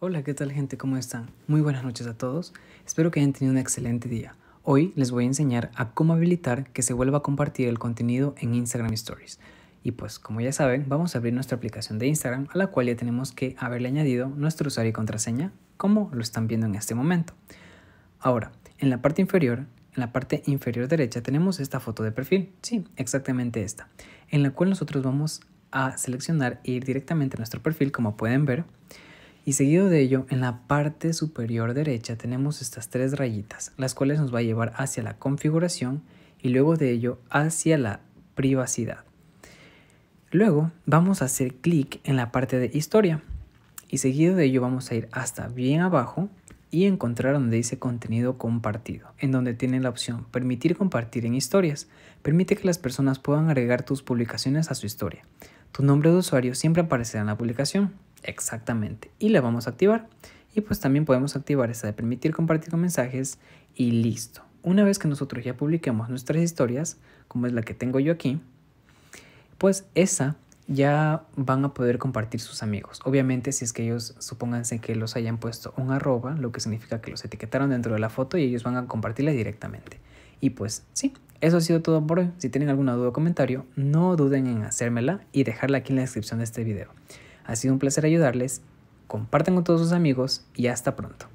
Hola, ¿qué tal gente? ¿Cómo están? Muy buenas noches a todos. Espero que hayan tenido un excelente día. Hoy les voy a enseñar a cómo habilitar que se vuelva a compartir el contenido en Instagram Stories. Y pues, como ya saben, vamos a abrir nuestra aplicación de Instagram a la cual ya tenemos que haberle añadido nuestro usuario y contraseña, como lo están viendo en este momento. Ahora, en la parte inferior, en la parte inferior derecha tenemos esta foto de perfil, sí, exactamente esta, en la cual nosotros vamos a seleccionar e ir directamente a nuestro perfil, como pueden ver. Y seguido de ello, en la parte superior derecha tenemos estas tres rayitas, las cuales nos va a llevar hacia la configuración y luego de ello hacia la privacidad. Luego vamos a hacer clic en la parte de historia y seguido de ello vamos a ir hasta bien abajo y encontrar donde dice contenido compartido, en donde tiene la opción permitir compartir en historias. Permite que las personas puedan agregar tus publicaciones a su historia. Tu nombre de usuario siempre aparecerá en la publicación. Exactamente. Y la vamos a activar. Y pues también podemos activar esa de permitir compartir con mensajes y listo. Una vez que nosotros ya publiquemos nuestras historias, como es la que tengo yo aquí, pues esa ya van a poder compartir sus amigos. Obviamente si es que ellos supónganse que los hayan puesto un arroba, lo que significa que los etiquetaron dentro de la foto y ellos van a compartirla directamente. Y pues sí, eso ha sido todo por hoy. Si tienen alguna duda o comentario, no duden en hacérmela y dejarla aquí en la descripción de este video. Ha sido un placer ayudarles, compartan con todos sus amigos y hasta pronto.